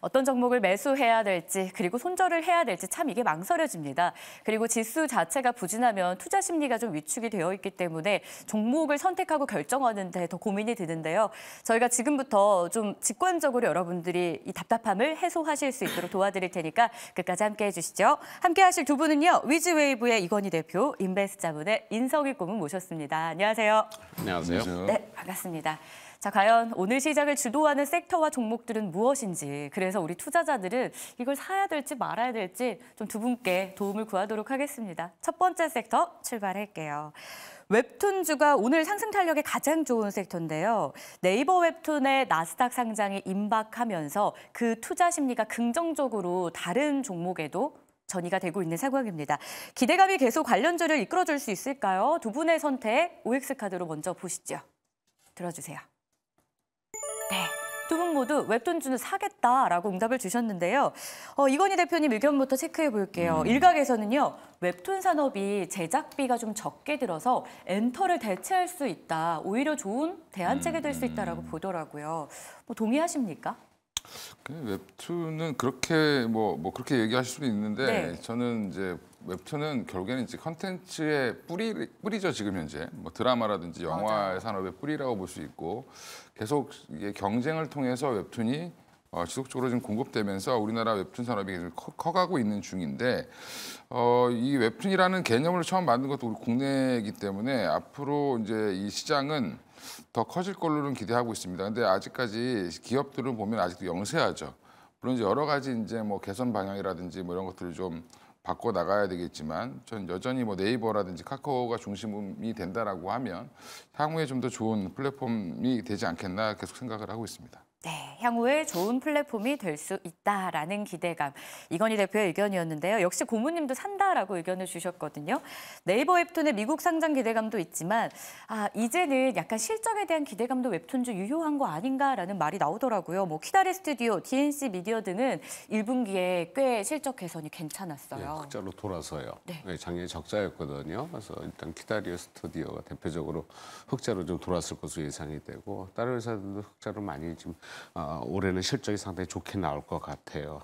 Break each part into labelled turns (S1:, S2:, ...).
S1: 어떤 종목을 매수해야 될지 그리고 손절을 해야 될지 참 이게 망설여집니다. 그리고 지수 자체가 부진하면 투자 심리가 좀 위축이 되어 있기 때문에 종목을 선택하고 결정하는 데 더 고민이 드는데요. 저희가 지금부터 좀 직관적으로 여러분들이 이 답답함을 해소하실 수 있도록 도와드릴 테니까 끝까지 함께해 주시죠. 함께하실 두 분은요. 위즈웨이브의 이건희 대표, 인베스자문의 인성희 꿈은 모셨습니다. 안녕하세요.
S2: 안녕하세요. 네,
S1: 반갑습니다. 자, 과연 오늘 시작을 주도하는 섹터와 종목들은 무엇인지, 그래서 우리 투자자들은 이걸 사야 될지 말아야 될지 좀 두 분께 도움을 구하도록 하겠습니다. 첫 번째 섹터 출발할게요. 웹툰주가 오늘 상승 탄력에 가장 좋은 섹터인데요. 네이버 웹툰의 나스닥 상장이 임박하면서 그 투자 심리가 긍정적으로 다른 종목에도 전이가 되고 있는 상황입니다. 기대감이 계속 관련주를 이끌어줄 수 있을까요? 두 분의 선택 OX카드로 먼저 보시죠. 들어주세요. 네. 두 분 모두 웹툰주는 사겠다라고 응답을 주셨는데요. 어, 이건희 대표님 의견부터 체크해 볼게요. 음. 일각에서는요. 웹툰 산업이 제작비가 좀 적게 들어서 엔터를 대체할 수 있다. 오히려 좋은 대안책이 될 수 있다라고 음. 보더라고요. 뭐 동의하십니까?
S3: 그 웹툰은 그렇게 뭐, 뭐 그렇게 얘기하실 수도 있는데 네. 저는 이제 웹툰은 결국에는 이제 컨텐츠의 뿌리 뿌리죠 지금 현재 뭐 드라마라든지 영화 맞 산업의 뿌리라고 볼 수 있고 계속 이게 경쟁을 통해서 웹툰이 어, 지속적으로 지금 공급되면서 우리나라 웹툰 산업이 계속 커, 가고 있는 중인데 어, 이 웹툰이라는 개념을 처음 만든 것도 우리 국내이기 때문에 앞으로 이제 이 시장은 더 커질 걸로는 기대하고 있습니다. 근데 아직까지 기업들은 보면 아직도 영세하죠. 물론 이제 여러 가지 이제 뭐 개선 방향이라든지 뭐 이런 것들을 좀 바꿔 나가야 되겠지만 전 여전히 뭐 네이버라든지 카카오가 중심이 된다라고 하면 향후에 좀 더 좋은 플랫폼이 되지 않겠나 계속 생각을 하고 있습니다.
S1: 네, 향후에 좋은 플랫폼이 될 수 있다라는 기대감. 이건희 대표의 의견이었는데요. 역시 고모님도 산다라고 의견을 주셨거든요. 네이버 웹툰의 미국 상장 기대감도 있지만 아, 이제는 약간 실적에 대한 기대감도 웹툰주 유효한 거 아닌가라는 말이 나오더라고요. 뭐 키다리 스튜디오, DNC 미디어 등은 1분기에 꽤 실적 개선이 괜찮았어요. 네,
S2: 흑자로 돌아서요. 네. 네 작년에 적자였거든요. 그래서 일단 키다리 스튜디오가 대표적으로 흑자로 좀 돌았을 것으로 예상이 되고 다른 회사들도 흑자로 많이 지금 어, 올해는 실적이 상당히 좋게 나올 것 같아요.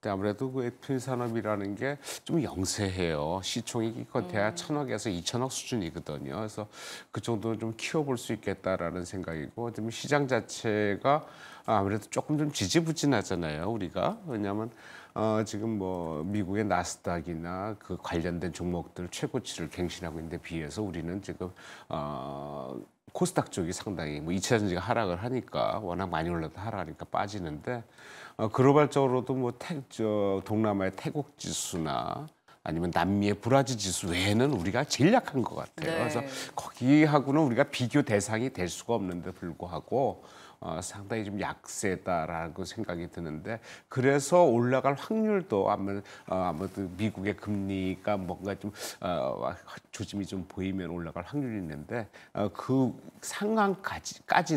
S2: 근데 아무래도 그 에필 산업이라는 게 좀 영세해요. 시총이 기껏해야 음. 천억에서 이천억 수준이거든요. 그래서 그 정도는 좀 키워볼 수 있겠다라는 생각이고, 좀 시장 자체가 아무래도 조금 좀 지지부진하잖아요. 우리가 왜냐하면 어, 지금 뭐 미국의 나스닥이나 그 관련된 종목들 최고치를 갱신하고 있는데 비해서 우리는 지금 어. 코스닥 쪽이 상당히 뭐 2차 전지가 하락을 하니까 워낙 많이 올랐다 하락하니까 빠지는데 어, 글로벌적으로도 뭐 태, 저, 동남아의 태국 지수나 아니면 남미의 브라질 지수 외에는 우리가 제일 약한 것 같아요. 네. 그래서 거기하고는 우리가 비교 대상이 될 수가 없는데 불구하고 어, 상당히 좀 약세다라고 생각이 드는데 그래서 올라갈 확률도 아무래도, 어, 아무래도 미국의 금리가 뭔가 좀 어, 조짐이 좀 보이면 올라갈 확률이 있는데 어, 그 상황까지는 까지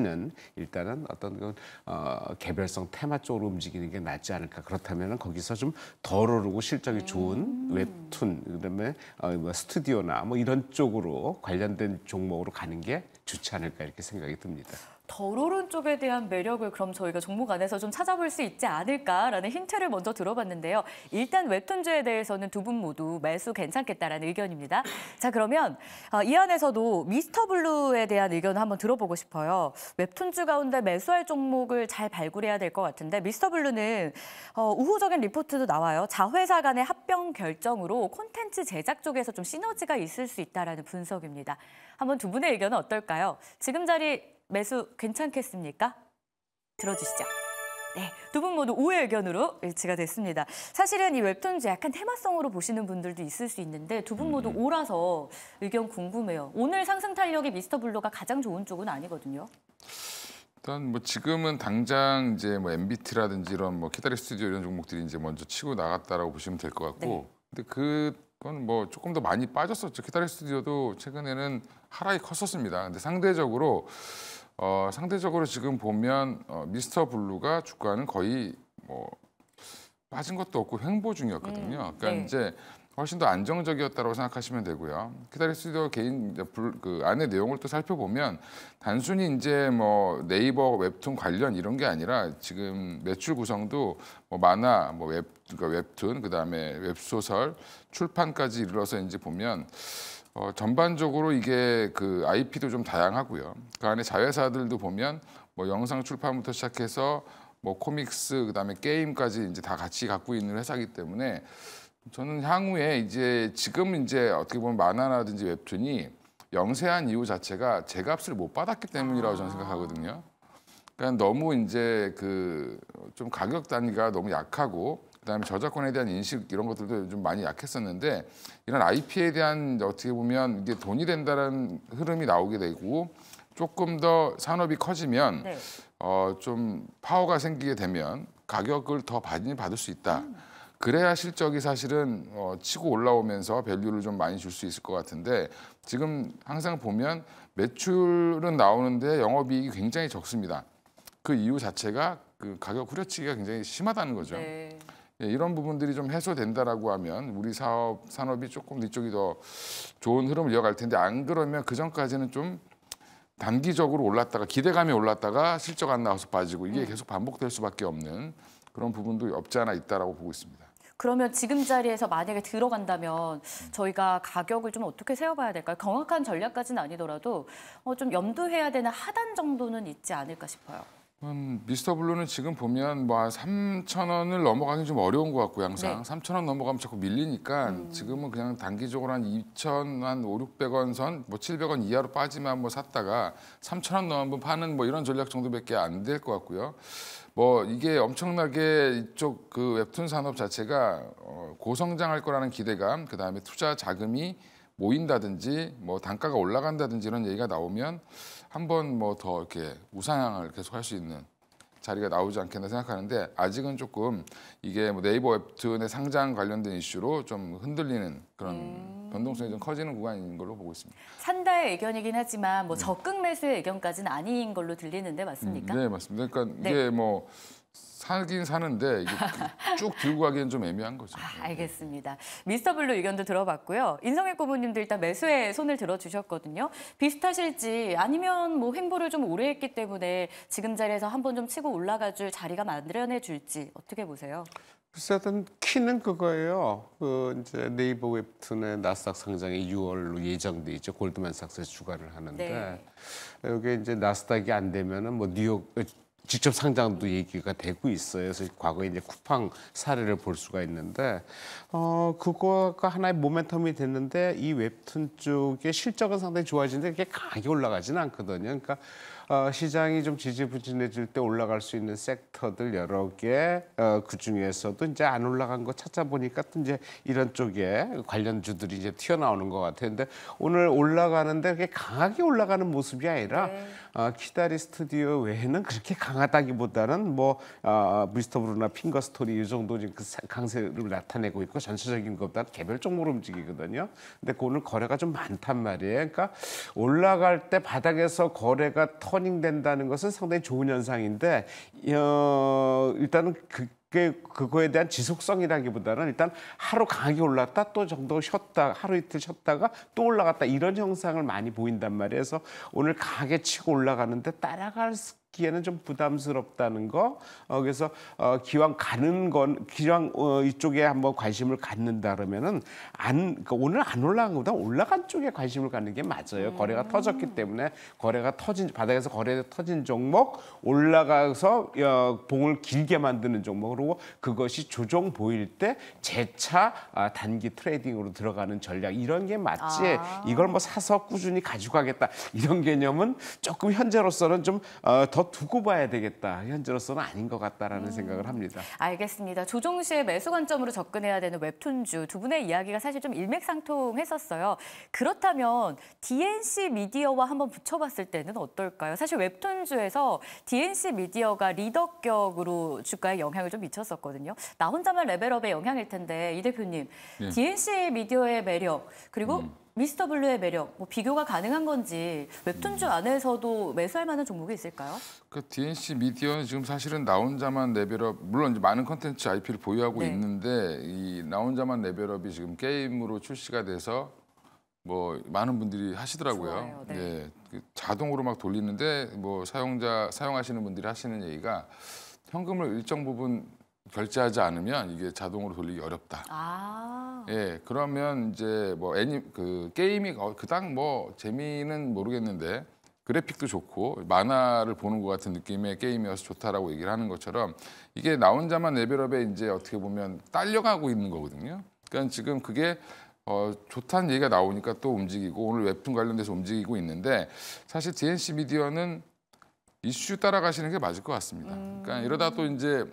S2: 일단은 어떤 어, 개별성 테마 쪽으로 움직이는 게 낫지 않을까 그렇다면 거기서 좀 덜 오르고 실적이 좋은 음. 웹툰 그다음에 어, 뭐 스튜디오나 뭐 이런 쪽으로 관련된 종목으로 가는 게 좋지 않을까 이렇게 생각이 듭니다.
S1: 더 오른쪽에 대한 매력을 그럼 저희가 종목 안에서 좀 찾아볼 수 있지 않을까라는 힌트를 먼저 들어봤는데요. 일단 웹툰즈에 대해서는 두 분 모두 매수 괜찮겠다라는 의견입니다. 자 그러면 아, 이 안에서도 미스터 블루에 대한 의견을 한번 들어보고 싶어요. 웹툰즈 가운데 매수할 종목을 잘 발굴해야 될 것 같은데 미스터 블루는 어, 우호적인 리포트도 나와요. 자회사 간의 합병 결정으로 콘텐츠 제작 쪽에서 좀 시너지가 있을 수 있다라는 분석입니다. 한번 두 분의 의견은 어떨까요? 지금 자리 매수 괜찮겠습니까? 들어주시죠. 네, 두 분 모두 우회 의견으로 일치가 됐습니다. 사실은 이 웹툰즈 약간 테마성으로 보시는 분들도 있을 수 있는데 두 분 모두 음. 오라서 의견 궁금해요. 오늘 상승 탄력이 미스터 블루가 가장 좋은 쪽은 아니거든요.
S3: 일단 뭐 지금은 당장 이제 뭐 MBT라든지 이런 뭐 키다리 스튜디오 이런 종목들이 이제 먼저 치고 나갔다라고 보시면 될 것 같고 네. 근데 그건 뭐 조금 더 많이 빠졌었죠. 키다리 스튜디오도 최근에는 하락이 컸었습니다. 근데 상대적으로 어, 상대적으로 지금 보면 어, 미스터 블루가 주가는 거의 뭐 빠진 것도 없고 횡보 중이었거든요. 음, 그러니까 네. 이제 훨씬 더 안정적이었다고 생각하시면 되고요. 기다릴 수도 개인 그안에 내용을 또 살펴보면 단순히 이제 뭐 네이버 웹툰 관련 이런 게 아니라 지금 매출 구성도 뭐 만화, 뭐 웹, 그러니까 웹툰, 그다음에 웹소설, 출판까지 이르러서 이제 보면 어, 전반적으로 이게 그 IP도 좀 다양하고요. 그 안에 자회사들도 보면 뭐 영상 출판부터 시작해서 뭐 코믹스 그다음에 게임까지 이제 다 같이 갖고 있는 회사기 때문에 저는 향후에 이제 지금 이제 어떻게 보면 만화라든지 웹툰이 영세한 이유 자체가 제 값을 못 받았기 때문이라고 저는 생각하거든요. 그러니까 너무 이제 그 좀 가격 단위가 너무 약하고 그다음에 저작권에 대한 인식 이런 것들도 좀 많이 약했었는데 이런 IP에 대한 어떻게 보면 이게 돈이 된다는 흐름이 나오게 되고 조금 더 산업이 커지면 네. 어, 좀 파워가 생기게 되면 가격을 더 많이 받을 수 있다. 음. 그래야 실적이 사실은 어, 치고 올라오면서 밸류를 좀 많이 줄 수 있을 것 같은데 지금 항상 보면 매출은 나오는데 영업이익이 굉장히 적습니다. 그 이유 자체가 그 가격 후려치기가 굉장히 심하다는 거죠. 네. 예, 이런 부분들이 좀 해소된다라고 하면 우리 사업 산업이 조금 이쪽이 더 좋은 흐름을 이어갈 텐데 안 그러면 그 전까지는 좀 단기적으로 올랐다가 기대감이 올랐다가 실적 안 나와서 빠지고 이게 음. 계속 반복될 수밖에 없는 그런 부분도 없지 않아 있다라고 보고 있습니다.
S1: 그러면 지금 자리에서 만약에 들어간다면 음. 저희가 가격을 좀 어떻게 세워봐야 될까요? 정확한 전략까지는 아니더라도 어 좀 염두해야 되는 하단 정도는 있지 않을까 싶어요.
S3: 음, 미스터 블루는 지금 보면 뭐 3천 원을 넘어가기 좀 어려운 것 같고 양상 네. 3천 원 넘어가면 자꾸 밀리니까 음. 지금은 그냥 단기적으로 한 2천 한 5, 600원 선, 뭐 700원 이하로 빠지면 뭐 샀다가 3천 원 넘으면 파는 뭐 이런 전략 정도밖에 안 될 것 같고요. 뭐 이게 엄청나게 이쪽 그 웹툰 산업 자체가 어, 고성장할 거라는 기대감, 그 다음에 투자 자금이 모인다든지 뭐 단가가 올라간다든지 이런 얘기가 나오면. 한번뭐더 이렇게 우상향을 계속 할 수 있는 자리가 나오지 않겠나 생각하는데 아직은 조금 이게 뭐 네이버 웹툰의 상장 관련된 이슈로 좀 흔들리는 그런 음. 변동성이 좀 커지는 구간인 걸로 보고 있습니다.
S1: 산다의 의견이긴 하지만 뭐 네. 적극 매수의 의견까지는 아닌 걸로 들리는데 맞습니까? 음,
S3: 네 맞습니다. 그러니까 네. 이게 뭐 살긴 사는데 이게 쭉 들고 가기엔 좀 애매한 거죠. 아,
S1: 알겠습니다. 미스터 블루 의견도 들어봤고요. 인성의 고모님도 일단 매수에 손을 들어주셨거든요. 비슷하실지 아니면 뭐 횡보를 좀 오래 했기 때문에 지금 자리에서 한번 좀 치고 올라가 줄 자리가 만들어내 줄지 어떻게 보세요?
S2: 글쎄든 키는 그거예요. 그 이제 네이버 웹툰에 나스닥 상장이 6월로 예정돼 있죠. 골드만삭스에 주가를 하는데 네. 여기 이제 나스닥이 안 되면은 뭐 뉴욕 직접 상장도 얘기가 되고 있어요. 그래서 과거에 이제 쿠팡 사례를 볼 수가 있는데 어 그거가 하나의 모멘텀이 됐는데 이 웹툰 쪽의 실적은 상당히 좋아지는데 그게 강하게 올라가지는 않거든요. 그러니까 어, 시장이 좀 지지부진해질 때 올라갈 수 있는 섹터들 여러 개, 어, 그 중에서도 이제 안 올라간 거 찾아보니까 또 이제 이런 쪽에 관련주들이 이제 튀어나오는 것 같아요. 근데 오늘 올라가는데 그게 강하게 올라가는 모습이 아니라 네. 어, 아, 키다리 스튜디오 외에는 그렇게 강하다기보다는 뭐 어, 미스터 브루나 핑거 스토리 이 정도 그 강세를 나타내고 있고 전체적인 것보다는 개별적으로 움직이거든요. 근데 그 오늘 거래가 좀 많단 말이에요. 그러니까 올라갈 때 바닥에서 거래가 터닝 된다는 것은 상당히 좋은 현상인데 어, 일단은 그 그게 그거에 대한 지속성이라기보다는 일단 하루 강하게 올랐다 또 정도 쉬었다 하루 이틀 쉬었다가 또 올라갔다 이런 형상을 많이 보인단 말이에요. 그래서 오늘 강하게 치고 올라가는데 따라갈 수 기에는 좀 부담스럽다는 거. 어, 그래서 어, 기왕 가는 건 기왕 어, 이쪽에 한번 관심을 갖는다 그러면은 안 그러니까 오늘 안 올라간 것보다 올라간 쪽에 관심을 갖는 게 맞아요. 음. 거래가 터졌기 때문에 거래가 터진 바닥에서 거래가 터진 종목 올라가서 봉을 길게 만드는 종목 그리고 그것이 조정 보일 때 재차 아, 단기 트레이딩으로 들어가는 전략 이런 게 맞지. 아. 이걸 뭐 사서 꾸준히 가지고 가겠다 이런 개념은 조금 현재로서는 좀더 더 두고 봐야 되겠다. 현재로서는 아닌 것 같다라는 음. 생각을 합니다.
S1: 알겠습니다. 조종 씨의 매수 관점으로 접근해야 되는 웹툰주 두 분의 이야기가 사실 좀 일맥상통했었어요. 그렇다면 DNC 미디어와 한번 붙여봤을 때는 어떨까요? 사실 웹툰주에서 DNC 미디어가 리더격으로 주가에 영향을 좀 미쳤었거든요. 나 혼자만 레벨업에 영향일 텐데 이 대표님, 네. 예. DNC 미디어의 매력 그리고 음. 미스터 블루의 매력 뭐 비교가 가능한 건지 웹툰주 안에서도 매수할 만한 종목이 있을까요?
S3: 그 DNC 미디어는 지금 사실은 나 혼자만 레벨업 물론 이제 많은 컨텐츠 IP를 보유하고 네. 있는데 이나 혼자만 레벨업이 지금 게임으로 출시가 돼서 뭐 많은 분들이 하시더라고요. 좋 네. 예, 그 자동으로 막 돌리는데 뭐 사용자 사용하시는 분들이 하시는 얘기가 현금을 일정 부분 결제하지 않으면 이게 자동으로 돌리기 어렵다.
S1: 아.
S3: 예, 그러면 이제 뭐 애니 그 게임이 그닥 뭐 재미는 모르겠는데 그래픽도 좋고 만화를 보는 것 같은 느낌의 게임이어서 좋다라고 얘기를 하는 것처럼 이게 나 혼자만 레벨업에 이제 어떻게 보면 딸려가고 있는 거거든요. 그러니까 지금 그게 어, 좋다는 얘기가 나오니까 또 움직이고 오늘 웹툰 관련돼서 움직이고 있는데 사실 DNC 미디어는 이슈 따라가시는 게 맞을 것 같습니다. 그러니까 이러다 또 이제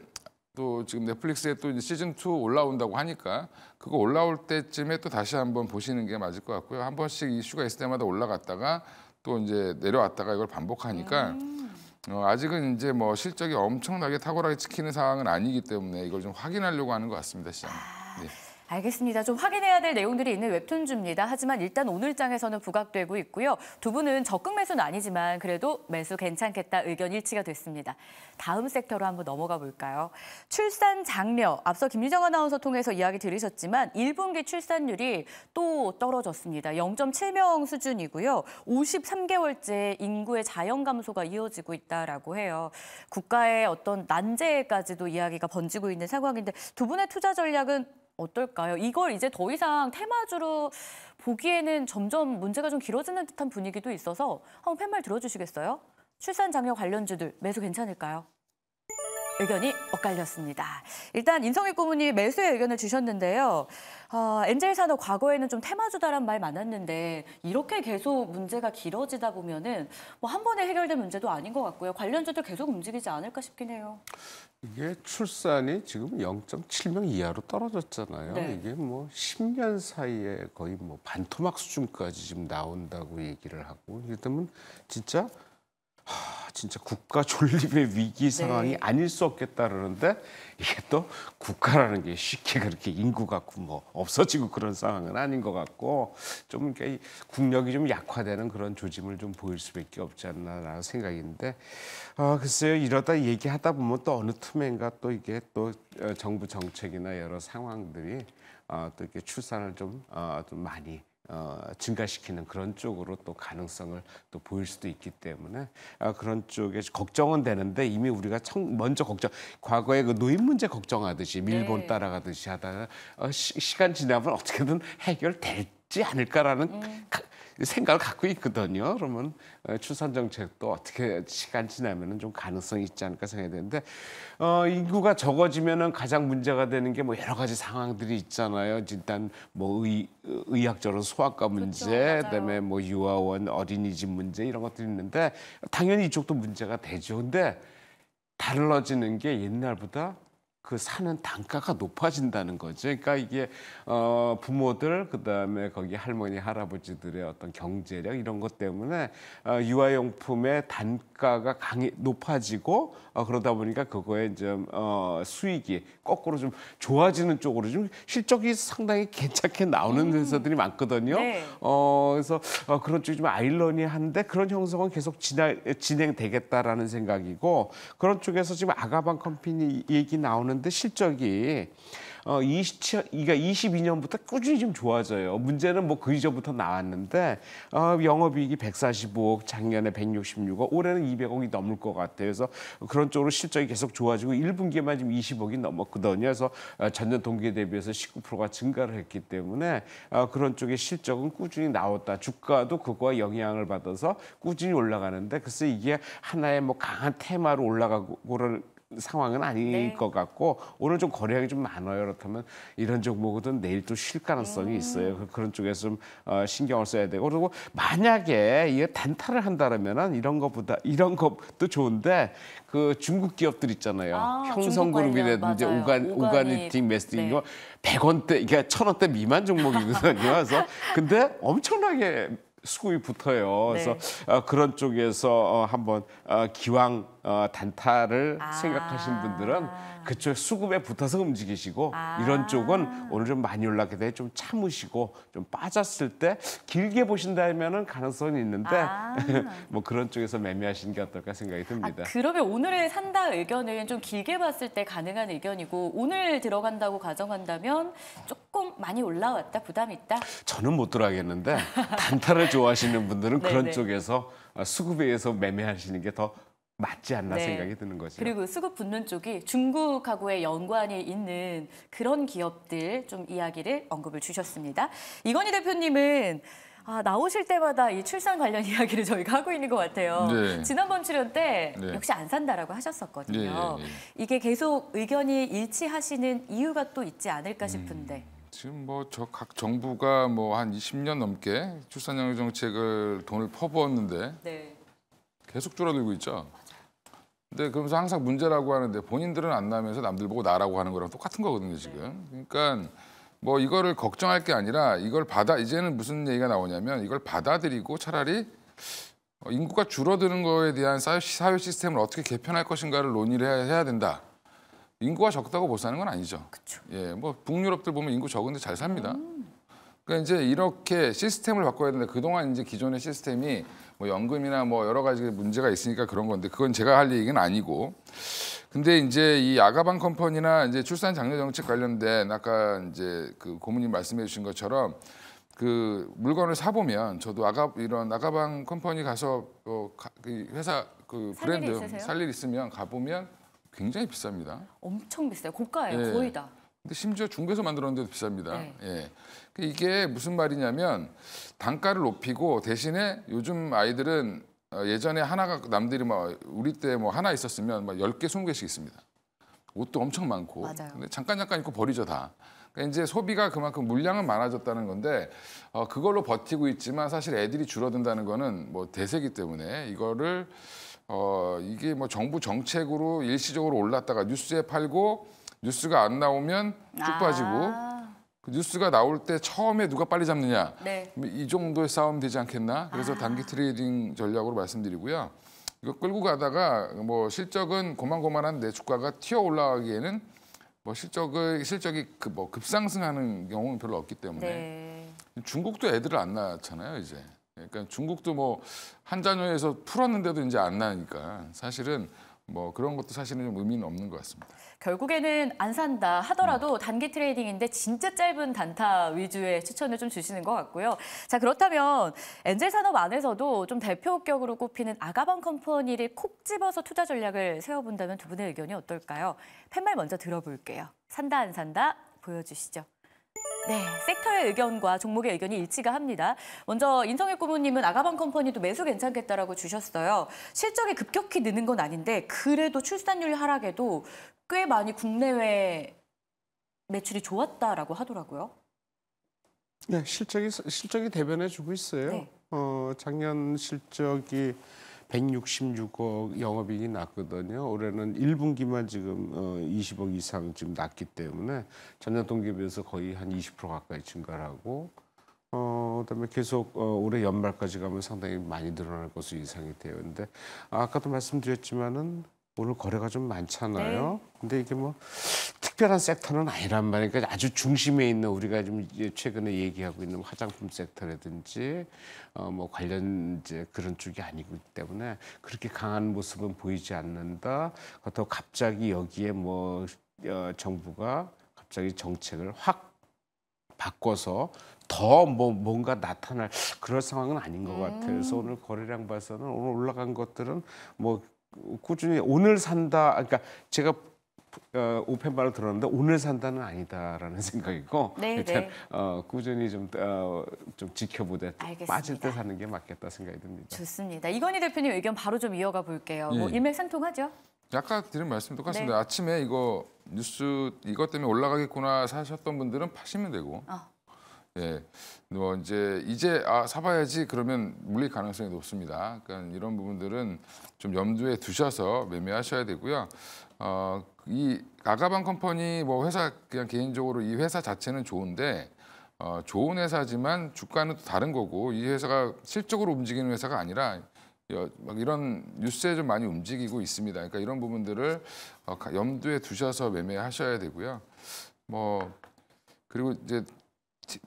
S3: 또 지금 넷플릭스에 또 시즌 2 올라온다고 하니까 그거 올라올 때쯤에 또 다시 한번 보시는 게 맞을 것 같고요. 한 번씩 이슈가 있을 때마다 올라갔다가 또 이제 내려왔다가 이걸 반복하니까 음. 어, 아직은 이제 뭐 실적이 엄청나게 탁월하게 찍히는 상황은 아니기 때문에 이걸 좀 확인하려고 하는 것 같습니다, 시장. 아, 네.
S1: 알겠습니다. 좀 확인해야 될 내용들이 있는 웹툰주입니다. 하지만 일단 오늘장에서는 부각되고 있고요. 두 분은 적극 매수는 아니지만 그래도 매수 괜찮겠다 의견 일치가 됐습니다. 다음 섹터로 한번 넘어가 볼까요? 출산 장려, 앞서 김유정 아나운서 통해서 이야기 들으셨지만 1분기 출산율이 또 떨어졌습니다. 0.7명 수준이고요. 53개월째 인구의 자연 감소가 이어지고 있다라고 해요. 국가의 어떤 난제까지도 이야기가 번지고 있는 상황인데 두 분의 투자 전략은 어떨까요? 이걸 이제 더 이상 테마주로 보기에는 점점 문제가 좀 길어지는 듯한 분위기도 있어서 한번 팻말 들어주시겠어요? 출산 장려 관련주들 매수 괜찮을까요? 의견이 엇갈렸습니다. 일단 임성희 고문이 매수의 의견을 주셨는데요. 어, 엔젤 산업 과거에는 좀 테마주다란 말 많았는데 이렇게 계속 문제가 길어지다 보면은 뭐한 번에 해결된 문제도 아닌 것 같고요. 관련주들 계속 움직이지 않을까 싶긴 해요.
S2: 이게 출산이 지금 0.7명 이하로 떨어졌잖아요. 네. 이게 뭐 10년 사이에 거의 뭐 반토막 수준까지 지금 나온다고 얘기를 하고 이러면 진짜 진짜 국가 존립의 위기 상황이 네. 아닐 수 없겠다 그러는데 이게 또 국가라는 게 쉽게 그렇게 인구 갖고 뭐 없어지고 그런 상황은 아닌 것 같고 좀 이렇게 국력이 좀 약화되는 그런 조짐을 좀 보일 수밖에 없지 않나라는 생각인데 아 글쎄요 이러다 얘기하다 보면 또 어느 틈엔가 또 이게 또 어, 정부 정책이나 여러 상황들이 아또 어, 이렇게 출산을 좀, 아, 좀 많이 어, 증가시키는 그런 쪽으로 또 가능성을 또 보일 수도 있기 때문에 아, 그런 쪽에 걱정은 되는데 이미 우리가 청, 먼저 걱정 과거에 그 노인 문제 걱정하듯이 밀본 네. 따라가듯이 하다가 어, 시, 간 지나면 어떻게든 해결될 있지 않을까라는 음. 생각을 갖고 있거든요. 그러면 어, 출산 정책도 어떻게 시간 지나면은 좀 가능성이 있지 않을까 생각이 되는데 어, 인구가 적어지면은 가장 문제가 되는 게 뭐 여러 가지 상황들이 있잖아요. 일단 뭐 의, 의학적으로 소아과 그렇죠. 문제, 그렇죠, 그다음에 뭐 유아원, 어린이집 문제 이런 것들이 있는데 당연히 이쪽도 문제가 되죠. 근데 달라지는 게 옛날보다 그 사는 단가가 높아진다는 거죠. 그러니까 이게 어 부모들 그다음에 거기 할머니 할아버지들의 어떤 경제력 이런 것 때문에 어 유아용품의 단가 단가가 강해 높아지고 어, 그러다 보니까 그거에 이제 어, 수익이 거꾸로 좀 좋아지는 쪽으로 좀 실적이 상당히 괜찮게 나오는 음. 회사들이 많거든요. 네. 어, 그래서 어, 그런 쪽이 좀 아일러니한데 그런 형성은 계속 진행, 진행되겠다라는 생각이고 그런 쪽에서 지금 아가방 컴퍼니 얘기 나오는데 실적이 어, 27, 그러니까 22년부터 꾸준히 좀 좋아져요. 문제는 뭐 그 이전부터 나왔는데 어, 영업이익이 145억, 작년에 166억, 올해는 200억이 넘을 것 같아요. 그래서 그런 쪽으로 실적이 계속 좋아지고 1분기에만 지금 20억이 넘었거든요. 그래서 어, 전년 동기에 대비해서 19%가 증가를 했기 때문에 어, 그런 쪽의 실적은 꾸준히 나왔다. 주가도 그거와 영향을 받아서 꾸준히 올라가는데 글쎄 이게 하나의 뭐 강한 테마로 올라가고를 상황은 아닌 네. 것 같고 오늘 좀 거래량이 좀 많아요. 그렇다면 이런 종목은 내일 또 쉴 가능성이 음. 있어요. 그, 그런 쪽에서 좀 어, 신경을 써야 되고 그리고 만약에 이게 단타를 한다면 이런 것보다 이런 것도 좋은데 그 중국 기업들 있잖아요. 아, 형성그룹이라든지 오간 오가니틱 메스팅 이거 100원대 그러니까 1000원대 미만 종목이거든요. 그래서 근데 엄청나게 수급이 붙어요. 네. 그래서 어, 그런 쪽에서 어, 한번 어, 기왕 어, 단타를 아 생각하신 분들은 그쪽 수급에 붙어서 움직이시고 아 이런 쪽은 오늘 좀 많이 올랐기 때문에 좀 참으시고 좀 빠졌을 때 길게 보신다면은 가능성이 있는데 아뭐 그런 쪽에서 매매하시는 게 어떨까 생각이 아, 듭니다.
S1: 그러면 오늘의 산다 의견은 좀 길게 봤을 때 가능한 의견이고 오늘 들어간다고 가정한다면 조금 많이 올라왔다 부담 있다?
S2: 저는 못 들어가겠는데 단타를 좋아하시는 분들은 네, 그런 네. 쪽에서 수급에 의해서 매매하시는 게더 맞지 않나 네. 생각이 드는 거죠. 그리고
S1: 수급 붙는 쪽이 중국하고의 연관이 있는 그런 기업들 좀 이야기를 언급을 주셨습니다. 이건희 대표님은 아, 나오실 때마다 이 출산 관련 이야기를 저희가 하고 있는 것 같아요. 네. 지난번 출연 때 네. 역시 안 산다라고 하셨었거든요. 네, 네, 네. 이게 계속 의견이 일치하시는 이유가 또 있지 않을까 음, 싶은데. 음.
S3: 지금 뭐저 각 정부가 뭐 한 20년 넘게 출산양육 정책을 돈을 퍼부었는데 계속 줄어들고 있죠. 근 네, 그러면서 항상 문제라고 하는데 본인들은 안 나면서 남들 보고 나라고 하는 거랑 똑같은 거거든요 지금. 그러니까 뭐 이거를 걱정할 게 아니라 이걸 받아 이제는 무슨 얘기가 나오냐면 이걸 받아들이고 차라리 어, 인구가 줄어드는 거에 대한 사회 시스템을 어떻게 개편할 것인가를 논의를 해야 된다. 인구가 적다고 못 사는 건 아니죠. 그쵸. 예, 뭐 북유럽들 보면 인구 적은데 잘 삽니다. 음. 그러니까 이제 이렇게 시스템을 바꿔야 되는데 그동안 이제 기존의 시스템이 뭐 연금이나 뭐 여러 가지 문제가 있으니까 그런 건데 그건 제가 할 얘기는 아니고 근데 이제 이 아가방 컴퍼니나 이제 출산 장려 정책 관련된 아까 이제 그 고모님 말씀해 주신 것처럼 그 물건을 사 보면 저도 아가 이런 아가방 컴퍼니 가서 뭐 가, 그 회사 그 브랜드 살 일 있으면 가 보면 굉장히 비쌉니다.
S1: 엄청 비싸요. 고가예요. 예. 거의 다.
S3: 근데 심지어 중국에서 만들었는데도 비쌉니다. 네. 예. 그 이게 무슨 말이냐면 단가를 높이고 대신에 요즘 아이들은 어, 예전에 하나가 남들이 막 뭐 우리 때 뭐 하나 있었으면 막 열개 스무 개씩 있습니다. 옷도 엄청 많고 맞아요. 근데 잠깐 잠깐 입고 버리죠 다. 그러 그러니까 이제 소비가 그만큼 물량은 많아졌다는 건데 어, 그걸로 버티고 있지만 사실 애들이 줄어든다는 거는 뭐 대세기 때문에 이거를 어, 이게 뭐 정부 정책으로 일시적으로 올랐다가 뉴스에 팔고 뉴스가 안 나오면 쭉아 빠지고 그 뉴스가 나올 때 처음에 누가 빨리 잡느냐 네. 이 정도의 싸움 되지 않겠나 그래서 아 단기 트레이딩 전략으로 말씀드리고요. 이거 끌고 가다가 뭐 실적은 고만고만한데 주가가 튀어 올라가기에는 뭐 실적을 실적이 그뭐 급상승하는 경우는 별로 없기 때문에 네. 중국도 애들을 안 낳잖아요 이제 그러니까 중국도 뭐한 자녀에서 풀었는데도 이제 안 나니까
S1: 사실은 뭐 그런 것도 사실은 좀 의미는 없는 것 같습니다. 결국에는 안 산다 하더라도 음. 단기 트레이딩인데 진짜 짧은 단타 위주의 추천을 좀 주시는 것 같고요. 자 그렇다면 엔젤 산업 안에서도 좀 대표격으로 꼽히는 아가방 컴퍼니를 콕 집어서 투자 전략을 세워본다면 두 분의 의견이 어떨까요? 팻말 먼저 들어볼게요. 산다 안 산다 보여주시죠. 네, 섹터의 의견과 종목의 의견이 일치가 합니다. 먼저 인성혁 고모님은 아가방 컴퍼니도 매수 괜찮겠다라고 주셨어요. 실적이 급격히 느는 건 아닌데 그래도 출산율 하락에도 꽤 많이 국내외 매출이 좋았다라고 하더라고요.
S2: 네, 실적이 실적이 대변해 주고 있어요. 네. 어, 작년 실적이 166억 영업이익이 났거든요. 올해는 1분기만 지금 20억 어, 이상 지금 났기 때문에 전년 동기에 비해서 거의 한 20% 가까이 증가하고 어, 그다음에 계속 어, 올해 연말까지 가면 상당히 많이 늘어날 것으로 예상이 돼요. 근데 아까도 말씀드렸지만은 오늘 거래가 좀 많잖아요. 네. 근데 이게 뭐 특별한 섹터는 아니란 말이니까 그러니까 아주 중심에 있는 우리가 좀 최근에 얘기하고 있는 화장품 섹터라든지 어 뭐 관련 이제 그런 쪽이 아니기 때문에 그렇게 강한 모습은 보이지 않는다. 더 갑자기 여기에 뭐 어, 정부가 갑자기 정책을 확 바꿔서 더 뭐 뭔가 나타날 그럴 상황은 아닌 것 음. 같아요. 그래서 오늘 거래량 봐서는 오늘 올라간 것들은 뭐 꾸준히 오늘 산다. 아, 그러니까 제가 어, 오펜바를 들었는데 오늘 산다는 아니다라는 생각이고 네, 일단 네. 어, 꾸준히 좀좀 어,
S3: 좀 지켜보되 알겠습니다. 빠질 때 사는 게 맞겠다 생각이 듭니다.
S1: 좋습니다. 이건희 대표님 의견 바로 좀 이어가 볼게요. 네. 뭐 예. 일맥상통하죠?
S3: 아까 드린 말씀 똑같습니다. 네. 아침에 이거 뉴스 이것 때문에 올라가겠구나 사셨던 분들은 파시면 되고 어. 예. 뭐 이제 이제 아 사봐야지 그러면 물릴 가능성이 높습니다. 그러니까 이런 부분들은 좀 염두에 두셔서 매매하셔야 되고요. 어, 이 아가방 컴퍼니 뭐 회사 그냥 개인적으로 이 회사 자체는 좋은데 어, 좋은 회사지만 주가는 또 다른 거고 이 회사가 실적으로 움직이는 회사가 아니라 막 이런 뉴스에 좀 많이 움직이고 있습니다. 그러니까 이런 부분들을 어, 염두에 두셔서 매매하셔야 되고요. 뭐 그리고 이제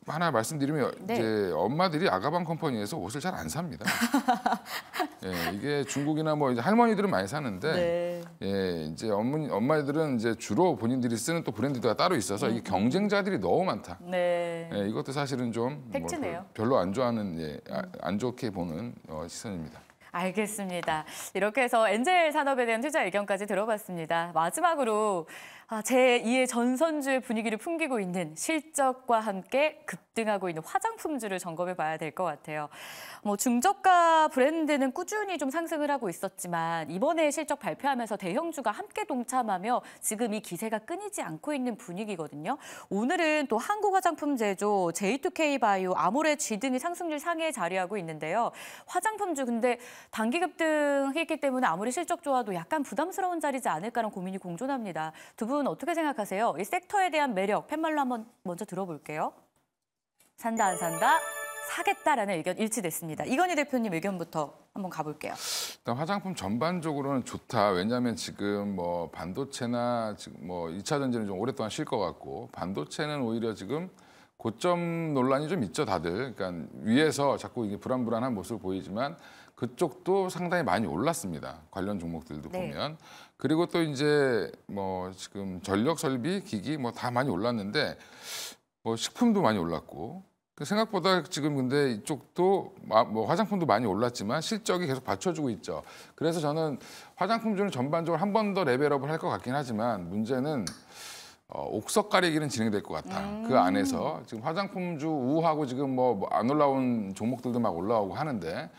S3: 하나 말씀드리면 네. 이제 엄마들이 아가방 컴퍼니에서 옷을 잘 안 삽니다. 예, 이게 중국이나 뭐 이제 할머니들은 많이 사는데 네. 예, 이제 엄마 엄마들은 이제 주로 본인들이 쓰는 또 브랜드가 따로 있어서 음. 이게 경쟁자들이 너무 많다.
S1: 네.
S3: 예, 이것도 사실은 좀뭐 별로 안 좋아하는 예, 아, 음. 안 좋게 보는 어, 시선입니다.
S1: 알겠습니다. 이렇게 해서 엔젤 산업에 대한 투자 의견까지 들어봤습니다. 마지막으로 아, 제2의 전선주의 분위기를 풍기고 있는 실적과 함께 급등하고 있는 화장품주를 점검해 봐야 될 것 같아요. 뭐 중저가 브랜드는 꾸준히 좀 상승을 하고 있었지만 이번에 실적 발표하면서 대형주가 함께 동참하며 지금 이 기세가 끊이지 않고 있는 분위기거든요. 오늘은 또 한국 화장품 제조 J2K 바이오, 아모레 G 등이 상승률 상위에 자리하고 있는데요. 화장품주 근데 단기 급등했기 때문에 아무리 실적 좋아도 약간 부담스러운 자리지 않을까라는 고민이 공존합니다. 두분 분 어떻게 생각하세요? 이 섹터에 대한 매력 팻말로 한번 먼저 들어볼게요. 산다 안 산다 사겠다라는 의견 일치됐습니다. 이건희 대표님 의견부터 한번 가볼게요.
S3: 일단 화장품 전반적으로는 좋다. 왜냐하면 지금 뭐 반도체나 지금 뭐 2차 전지는 좀 오랫동안 쉴 것 같고 반도체는 오히려 지금 고점 논란이 좀 있죠, 다들. 그러니까 위에서 자꾸 이게 불안불안한 모습을 보이지만 그쪽도 상당히 많이 올랐습니다. 관련 종목들도 네. 보면. 그리고 또 이제 뭐 지금 전력 설비 기기 뭐 다 많이 올랐는데 뭐 식품도 많이 올랐고 그 생각보다 지금 근데 이쪽도 뭐 화장품도 많이 올랐지만 실적이 계속 받쳐주고 있죠. 그래서 저는 화장품주는 전반적으로 한 번 더 레벨업을 할 것 같긴 하지만 문제는 어, 옥석 가리기는 진행될 것 같아. 음. 그 안에서 지금 화장품주 우하고 지금 뭐안 뭐 올라온 종목들도 막 올라오고 하는데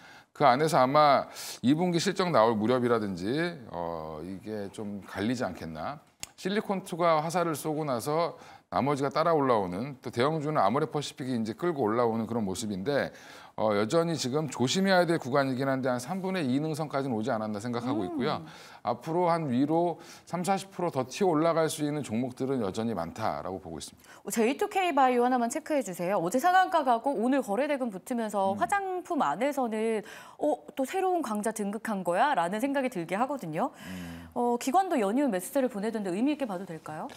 S3: 그 안에서 아마 2분기 실적 나올 무렵이라든지 어, 이게 좀 갈리지 않겠나. 실리콘투가 화살을 쏘고 나서 나머지가 따라 올라오는 또 대형주는 아모레퍼시픽이 이제 끌고 올라오는 그런 모습인데 어, 여전히 지금 조심해야 될 구간이긴 한데 한 3분의 2 능선까지는 오지 않았나 생각하고 있고요. 음. 앞으로 한 위로 3, 40%더 튀어 올라갈 수 있는 종목들은 여전히 많다라고 보고 있습니다.
S1: J2K 바이오 하나만 체크해 주세요. 어제 상한가가고 오늘 거래대금 붙으면서 음. 화장품 안에서는 어, 또 새로운 강자 등극한 거야? 라는 생각이 들게 하거든요. 음. 어, 기관도 연이은 매수세를 보내던데 의미 있게 봐도 될까요?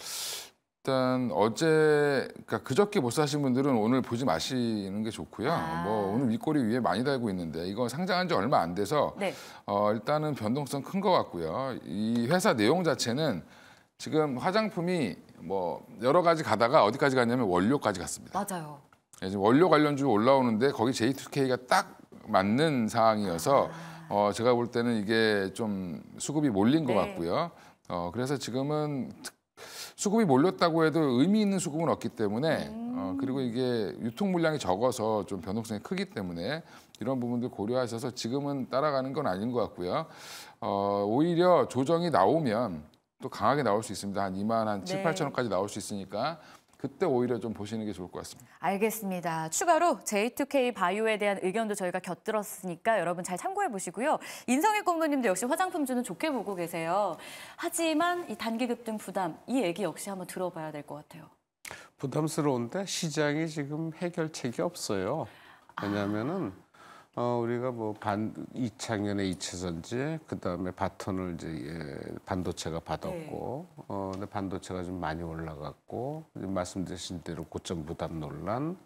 S3: 일단 어제 그러니까 그저께 못 사신 분들은 오늘 보지 마시는 게 좋고요. 아. 뭐 오늘 윗꼬리 위에 많이 달고 있는데 이건 상장한 지 얼마 안 돼서 네. 어, 일단은 변동성 큰 것 같고요. 이 회사 내용 자체는 지금 화장품이 뭐 여러 가지 가다가 어디까지 갔냐면 원료까지 갔습니다. 맞아요. 예, 지금 원료 관련주 올라오는데 거기 J2K가 딱 맞는 상황이어서 아. 어, 제가 볼 때는 이게 좀 수급이 몰린 것 네. 같고요. 어, 그래서 지금은 수급이 몰렸다고 해도 의미 있는 수급은 없기 때문에 음. 어, 그리고 이게 유통 물량이 적어서 좀 변동성이 크기 때문에 이런 부분들 고려하셔서 지금은 따라가는 건 아닌 것 같고요. 어, 오히려 조정이 나오면 또 강하게 나올 수 있습니다. 한 2만 한 네. 7, 8천 원까지 나올 수 있으니까 그때 오히려 좀 보시는 게 좋을 것 같습니다.
S1: 알겠습니다. 추가로 J2K 바이오에 대한 의견도 저희가 곁들었으니까 여러분 잘 참고해 보시고요. 인성희 공무님도 역시 화장품주는 좋게 보고 계세요. 하지만 이 단기 급등 부담 이 얘기 역시 한번 들어봐야 될 것 같아요.
S2: 부담스러운데 시장이 지금 해결책이 없어요. 왜냐하면은 아... 어, 우리가 뭐 반, 이창년에 2차 전지, 그 다음에 바톤을 이제 예, 반도체가 받았고, 네. 어, 근데 반도체가 좀 많이 올라갔고, 말씀드신 대로 고점 부담 논란.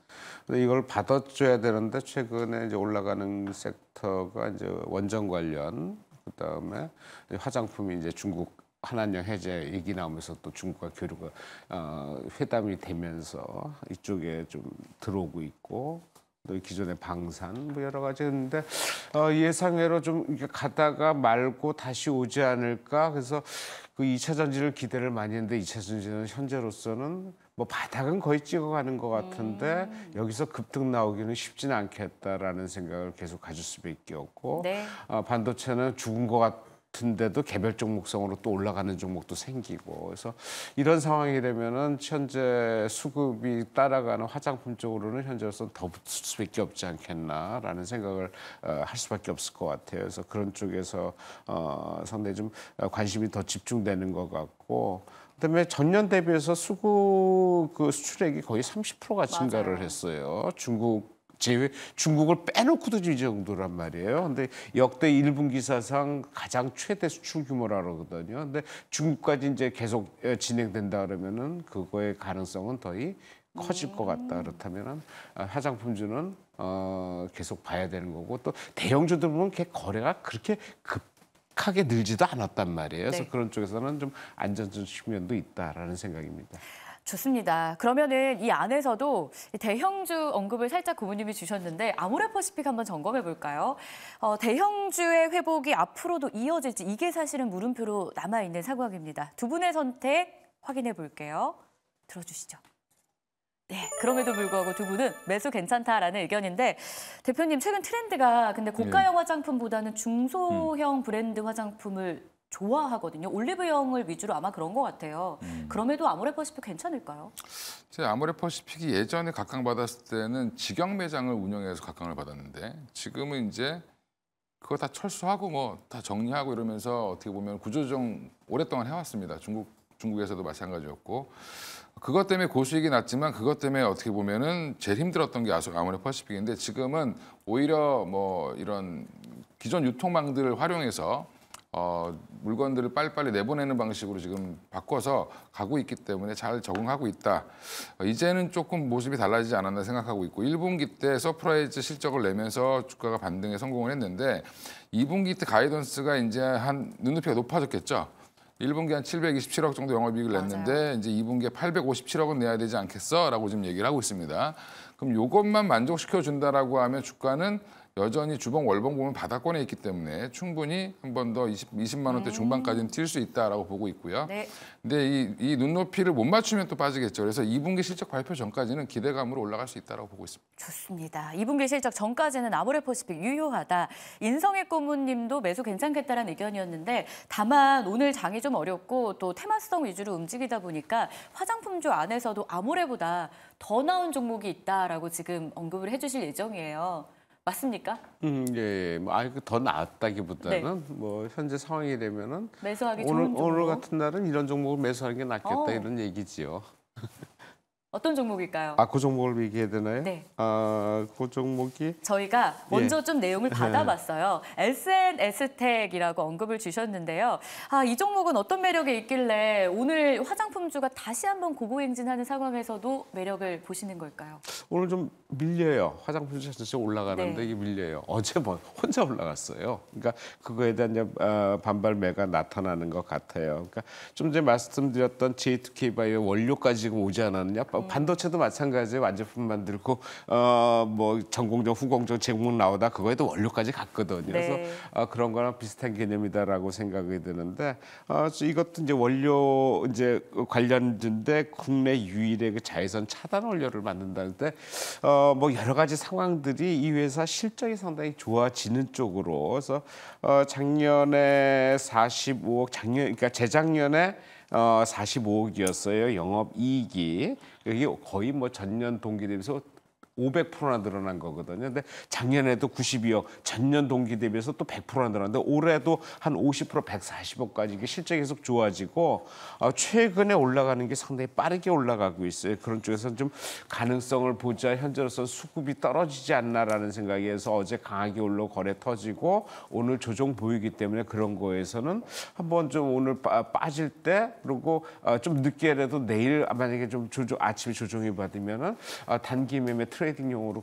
S2: 근데 이걸 받아줘야 되는데, 최근에 이제 올라가는 섹터가 이제 원전 관련, 그 다음에 화장품이 이제 중국 한한령 해제 얘기 나오면서 또 중국과 교류가 어, 회담이 되면서 이쪽에 좀 들어오고 있고 또 기존의 방산 뭐 여러 가지였는데 어, 예상외로 좀 이렇게 가다가 말고 다시 오지 않을까 그래서 그 2차 전지를 기대를 많이 했는데 2차 전지는 현재로서는 뭐 바닥은 거의 찍어가는 것 같은데 음. 여기서 급등 나오기는 쉽지는 않겠다라는 생각을 계속 가질 수밖에 없고 네. 어, 반도체는 죽은 것 같. 같은데도 개별 종목성으로 또 올라가는 종목도 생기고 그래서 이런 상황이 되면은 현재 수급이 따라가는 화장품 쪽으로는 현재로서는 더 붙을 수밖에 없지 않겠나라는 생각을 어, 할 수밖에 없을 것 같아요. 그래서 그런 쪽에서 어, 상당히 좀 관심이 더 집중되는 것 같고 그다음에 전년 대비해서 수급 그 수출액이 거의 30%가 증가를 했어요. 중국 제외 중국을 빼놓고도 이 정도란 말이에요. 근데 역대 1분기 사상 가장 최대 수출 규모라 그러거든요. 근데 중국까지 이제 계속 어, 진행된다 그러면은 그거의 가능성은 더이 커질 것 같다 음. 그렇다면은 아, 화장품주는 어 계속 봐야 되는 거고 또 대형주들 보면 걔 거래가 그렇게 급 하게 늘지도 않았단 말이에요. 그래서 네. 그런 쪽에서는 좀 안전적 측면도 있다라는 생각입니다.
S1: 좋습니다. 그러면은 이 안에서도 대형주 언급을 살짝 고모님이 주셨는데 아모레퍼시픽 한번 점검해 볼까요? 어, 대형주의 회복이 앞으로도 이어질지 이게 사실은 물음표로 남아 있는 사과입니다. 두 분의 선택 확인해 볼게요. 들어주시죠. 네, 그럼에도 불구하고 두 분은 매수 괜찮다라는 의견인데 대표님 최근 트렌드가 근데 고가형 네. 화장품보다는 중소형 음. 브랜드 화장품을 좋아하거든요. 올리브영을 위주로 아마 그런 것 같아요. 음. 그럼에도 아모레퍼시픽 괜찮을까요?
S3: 제 아모레퍼시픽이 예전에 각광받았을 때는 직영 매장을 운영해서 각광을 받았는데 지금은 이제 그거 다 철수하고 뭐 다 정리하고 이러면서 어떻게 보면 구조조정 오랫동안 해왔습니다. 중국 중국에서도 마찬가지였고 그것 때문에 고수익이 났지만 그것 때문에 어떻게 보면은 제일 힘들었던 게아무래 퍼시픽인데 지금은 오히려 뭐 이런 기존 유통망들을 활용해서 어, 물건들을 빨리빨리 내보내는 방식으로 지금 바꿔서 가고 있기 때문에 잘 적응하고 있다. 어, 이제는 조금 모습이 달라지지 않았나 생각하고 있고 1분기 때 서프라이즈 실적을 내면서 주가가 반등에 성공을 했는데 2분기 때 가이던스가 이제 한 눈높이가 높아졌겠죠. 1분기 한 727억 정도 영업이익을 냈는데 맞아요. 이제 2분기에 857억은 내야 되지 않겠어라고 지금 얘기를 하고 있습니다. 그럼 이것만 만족시켜 준다라고 하면 주가는 여전히 주봉 월봉 보면 바닥권에 있기 때문에 충분히 한 번 더 20, 20만 원대 네. 중반까지는 뛸 수 있다라고 보고 있고요. 네. 근데 이, 이 눈높이를 못 맞추면 또 빠지겠죠. 그래서 2분기 실적 발표 전까지는 기대감으로 올라갈 수 있다라고 보고 있습니다.
S1: 좋습니다. 2분기 실적 전까지는 아모레퍼시픽 유효하다. 인성의 고문님도 매수 괜찮겠다라는 의견이었는데 다만 오늘 장이 좀 어렵고 또 테마성 위주로 움직이다 보니까 화장품주 안에서도 아모레보다 더 나은 종목이 있다라고 지금 언급을 해주실 예정이에요. 맞습니까?
S2: 음, 예, 예. 뭐, 아더 그 낫다기보다는 네. 뭐 현재 상황이 되면은
S1: 매수하기 오늘 오늘
S2: 같은 날은 이런 종목을 매수하는 게 낫겠다 오. 어. 이런 얘기지요.
S1: 어떤 종목일까요?
S2: 아, 그 종목을 얘기해야 되나요? 네. 아, 그 종목이
S1: 저희가 예. 먼저 예. 좀 내용을 받아봤어요. SNS텍이라고 언급을 주셨는데요. 아, 이 종목은 어떤 매력이 있길래 오늘 화장품주가 다시 한번 고고행진하는 상황에서도 매력을 보시는 걸까요?
S2: 오늘 좀 밀려요. 화장품주 자체 올라가는데 네. 이게 밀려요. 어제 뭐 혼자 올라갔어요. 그러니까 그거에 대한 아, 반발매가 나타나는 것 같아요. 그러니까 좀 전에 말씀드렸던 J2K 바이오 원료까지 오지 않았냐? 어, 반도체도 마찬가지예요. 완제품 만들고 어, 뭐 전공정, 후공정, 제공 나오다 그거에도 원료까지 갔거든요. 네. 그래서 어, 그런 거랑 비슷한 개념이다라고 생각이 드는데 어, 이것도 이제 원료 이제 관련된데 국내 유일의 그 자외선 차단 원료를 만든다는데 어, 뭐 여러 가지 상황들이 이 회사 실적이 상당히 좋아지는 쪽으로 그래서 어, 작년에 45억 작년 그러니까 재작년에 어, 45억이었어요. 영업 이익이. 이게 거의 뭐 전년 동기 대비해서 500%나 늘어난 거거든요. 근데 작년에도 92억, 전년 동기 대비해서 또 100%나 늘었는데 올해도 한50% 140억까지 이게 실제 계속 좋아지고 어, 최근에 올라가는 게 상당히 빠르게 올라가고 있어요. 그런 쪽에서 는좀 가능성을 보자 현재로서 는 수급이 떨어지지 않나라는 생각에서 어제 강하게 올라 거래 터지고 오늘 조정 보이기 때문에 그런 거에서는 한번 좀 오늘 빠, 질때 그리고 어, 좀 늦게라도 내일 만약에 좀 조정 아침에 조정이 받으면은 어, 단기 매매 트레이 트레이딩용으로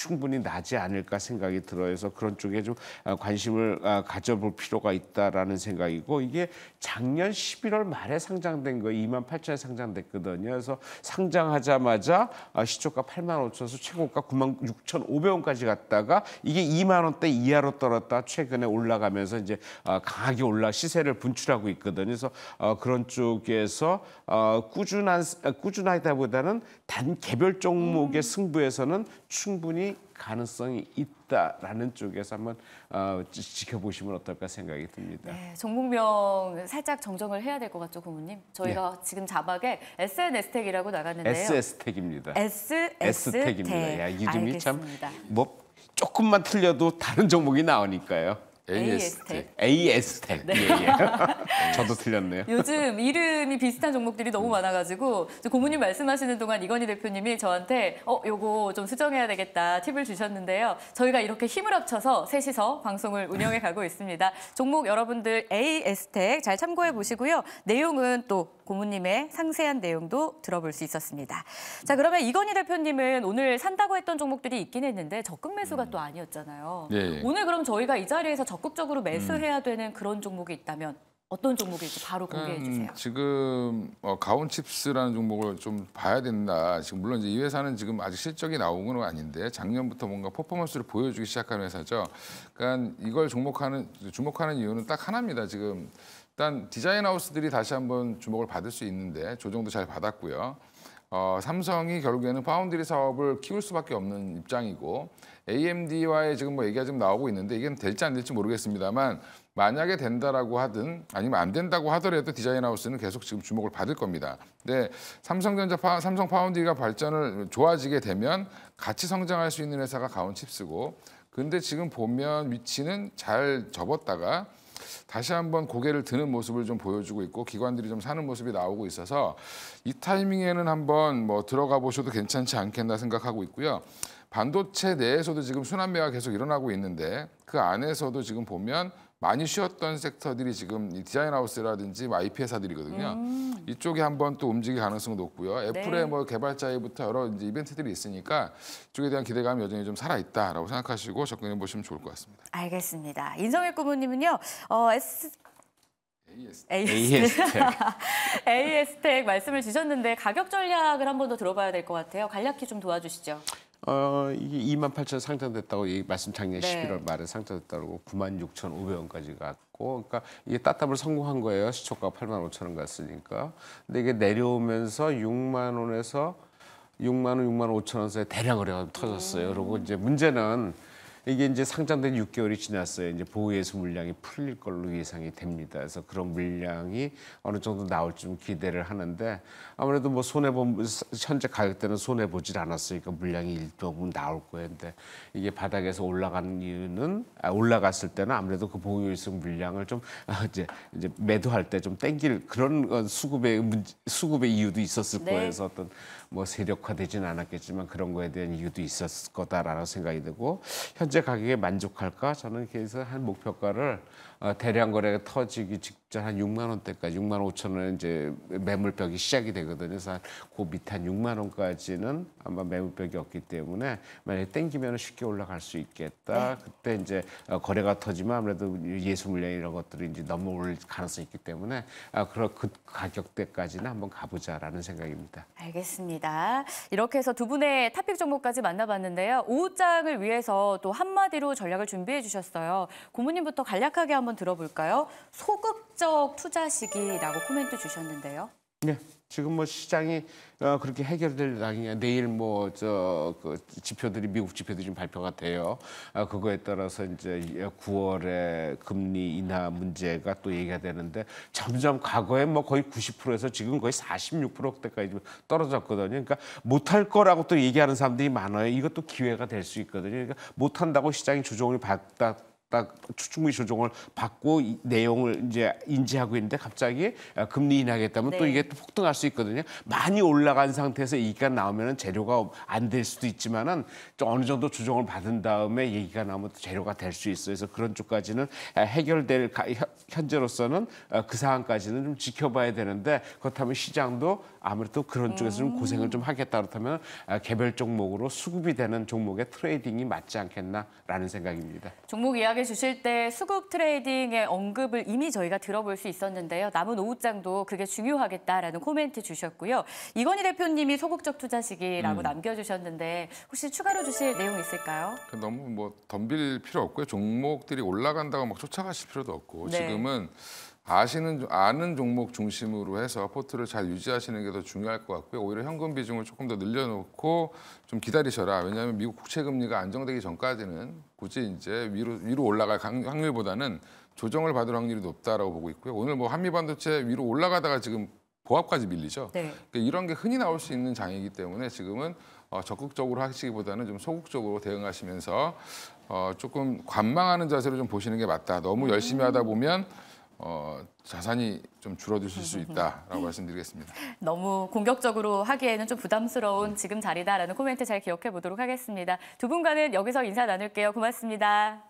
S2: 충분히 나지 않을까 생각이 들어서 그런 쪽에 좀 아, 관심을 아, 가져볼 필요가 있다라는 생각이고 이게 작년 11월 말에 상장된 거 2만 8천에 상장됐거든요. 그래서 상장하자마자 아, 시초가 8만 5천에서 최고가 9만 6천 5백원까지 갔다가 이게 2만 원대 이하로 떨었다 최근에 올라가면서 이제 강하게 올라 시세를 분출하고 있거든요. 그래서 그런 쪽에서 꾸준한 꾸준하다보다는 단 개별 종목의 승부에서는 충분히 가능성이 있다라는 쪽에서 한번 어, 지켜보시면 어떨까 생각이 듭니다.
S1: 네, 종목명 살짝 정정을 해야 될 것 같죠, 고모님? 저희가 예. 지금 자막에 SNS택이라고 나갔는데요.
S2: SS택입니다. SS택입니다. 야, 이름이 알겠습니다. 참 뭐, 조금만 틀려도 다른 종목이 나오니까요. AS텍. AS텍. 네. 예,
S1: 예.
S2: 저도 틀렸네요.
S1: 요즘 이름이 비슷한 종목들이 너무 음. 많아가지고 고모님 말씀하시는 동안 이건희 대표님이 저한테 어 요거 좀 수정해야 되겠다 팁을 주셨는데요. 저희가 이렇게 힘을 합쳐서 셋이서 방송을 운영해 가고 있습니다. 종목 여러분들 AS텍 잘 참고해 보시고요. 내용은 또 고모님의 상세한 내용도 들어볼 수 있었습니다. 자 그러면 이건희 대표님은 오늘 산다고 했던 종목들이 있긴 했는데 적금 매수가 음. 또 아니었잖아요. 예. 오늘 그럼 저희가 이 자리에서 적 적극적으로 매수해야 되는 그런 종목이 있다면 어떤 종목일지 바로 공개해 음,
S3: 주세요. 지금 어, 가온칩스라는 종목을 좀 봐야 된다. 지금 물론 이제 이 회사는 지금 아직 실적이 나온 건 아닌데 작년부터 뭔가 퍼포먼스를 보여주기 시작한 회사죠. 그러니까 이걸 종목하는 주목하는 이유는 딱 하나입니다. 지금 일단 디자인 하우스들이 다시 한번 주목을 받을 수 있는데 조정도 잘 받았고요. 어, 삼성이 결국에는 파운드리 사업을 키울 수밖에 없는 입장이고 AMD와의 지금 뭐 얘기가 좀 나오고 있는데 이건 될지 안 될지 모르겠습니다만 만약에 된다라고 하든 아니면 안 된다고 하더라도 디자인 하우스는 계속 지금 주목을 받을 겁니다. 근데 삼성전자 파, 삼성 파운드리가 발전을 좋아지게 되면 같이 성장할 수 있는 회사가 가온 칩스고 근데 지금 보면 위치는 잘 접었다가 다시 한번 고개를 드는 모습을 좀 보여주고 있고 기관들이 좀 사는 모습이 나오고 있어서 이 타이밍에는 한번 뭐 들어가 보셔도 괜찮지 않겠나 생각하고 있고요. 반도체 내에서도 지금 순환매가 계속 일어나고 있는데 그 안에서도 지금 보면 많이 쉬었던 섹터들이 지금 디자인 하우스라든지 뭐 IP 회사들이거든요. 음. 이쪽에 한번 또 움직일 가능성이 높고요. 네. 애플의 네. 뭐 뭐개발자에부터 여러 이제 이벤트들이 있으니까 이쪽에 대한 기대감이 여전히 좀 살아있다라고 생각하시고 접근해 보시면 좋을 것 같습니다.
S1: 알겠습니다. 인성일 고모님은요. 어, S... AS. AS. AS 텍 말씀을 주셨는데 가격 전략을 한번더 들어봐야 될 것 같아요. 간략히 좀 도와주시죠.
S2: 어, 이게 2만 8천 상장됐다고 얘기, 말씀 작년 네. 11월 말에 상장됐다고 9만 6천 5백원까지 갔고 그러니까 이게 따따블 성공한 거예요. 시초가 8만 5천 원 갔으니까. 근데 이게 내려오면서 6만 원에서 6만 원, 6만 5천 원에 대량 거래가 터졌어요. 음. 그리고 이제 문제는 이게 이제 상장된 6개월이 지났어요. 이제 보유예수 물량이 풀릴 걸로 예상이 됩니다. 그래서 그런 물량이 어느 정도 나올지 기대를 하는데 아무래도 뭐 손해 본 현재 가격대는 손해 보질 않았으니까 물량이 일부분 나올 거예요. 데 이게 바닥에서 올라가는 이유는 아, 올라갔을 때는 아무래도 그보유예수 물량을 좀 아, 이제 이제 매도할 때 좀 땡길 그런 수급의 문제, 수급의 이유도 있었을 네. 거예요. 그래서 어떤 뭐 세력화되진 않았겠지만 그런 거에 대한 이유도 있었을 거다라는 생각이 들고 현재 가격에 만족할까 저는 그래서 한 목표가를 어, 대량 거래가 터지기 직전 한 6만 원대까지 6만 5천 원에 이제 매물벽이 시작이 되거든요. 그래서 그 밑에 한 6만 원까지는 아마 매물벽이 없기 때문에 만약에 땡기면 쉽게 올라갈 수 있겠다. 네. 그때 이제 어, 거래가 터지면 아무래도 예수 물량 이런 것들이 이제 넘어올 가능성이 있기 때문에 아, 그그 가격대까지는 한번 가보자라는 생각입니다.
S1: 알겠습니다. 이렇게 해서 두 분의 탑픽 종목까지 만나봤는데요. 오후장을 위해서 또 한마디로 전략을 준비해 주셨어요. 고모님부터 간략하게 한번 한번 들어볼까요? 소극적 투자 시기라고 코멘트 주셨는데요.
S2: 네. 지금 뭐 시장이 어, 그렇게 해결될 당이냐 내일 뭐저그 지표들이 미국 지표들이 발표가 돼요. 아, 그거에 따라서 이제 9월에 금리 인하 문제가 또 얘기가 되는데 점점 과거에 뭐 거의 90%에서 지금 거의 46%대까지 떨어졌거든요. 그러니까 못할 거라고 또 얘기하는 사람들이 많아요. 이것도 기회가 될 수 있거든요. 그러니까 못한다고 시장이 조정을 받다 딱추측위 조정을 받고 이, 내용을 이제 인지하고 있는데 갑자기 아, 금리 인하겠다면 네. 또 이게 또 폭등할 수 있거든요. 많이 올라간 상태에서 얘기가 나오면 재료가 안 될 수도 있지만은 어느 정도 조정을 받은 다음에 얘기가 나오면 또 재료가 될 수 있어요. 그래서 그런 쪽까지는 아, 해결될 현재로서는 아, 그 상황까지는 좀 지켜봐야 되는데 그렇다면 시장도 아무래도 그런 쪽에서 좀 고생을 음. 좀 하겠다 그렇다면 아, 개별 종목으로 수급이 되는 종목의 트레이딩이 맞지 않겠나라는 생각입니다.
S1: 종목 이야기 주실 때 수급 트레이딩의 언급을 이미 저희가 들어볼 수 있었는데요. 남은 오후장도 그게 중요하겠다라는 코멘트 주셨고요. 이건희 대표님이 소극적 투자 시기라고 음. 남겨주셨는데 혹시 추가로 주실 내용 있을까요?
S3: 그 너무 뭐 덤빌 필요 없고요. 종목들이 올라간다고 막 쫓아가실 필요도 없고 네. 지금은 아시는 아는 종목 중심으로 해서 포트를 잘 유지하시는 게 더 중요할 것 같고요. 오히려 현금 비중을 조금 더 늘려놓고 좀 기다리셔라. 왜냐하면 미국 국채 금리가 안정되기 전까지는 굳이 이제 위로 위로 올라갈 확률보다는 조정을 받을 확률이 높다라고 보고 있고요. 오늘 뭐 한미 반도체 위로 올라가다가 지금 보합까지 밀리죠. 네. 그러니까 이런 게 흔히 나올 수 있는 장이기 때문에 지금은 어, 적극적으로 하시기보다는 좀 소극적으로 대응하시면서 어, 조금 관망하는 자세로 좀 보시는 게 맞다. 너무 열심히 하다 보면 어, 자산이 좀 줄어드실 수 있다라고 말씀드리겠습니다.
S1: 너무 공격적으로 하기에는 좀 부담스러운 지금 자리다라는 코멘트 잘 기억해 보도록 하겠습니다. 두 분과는 여기서 인사 나눌게요. 고맙습니다.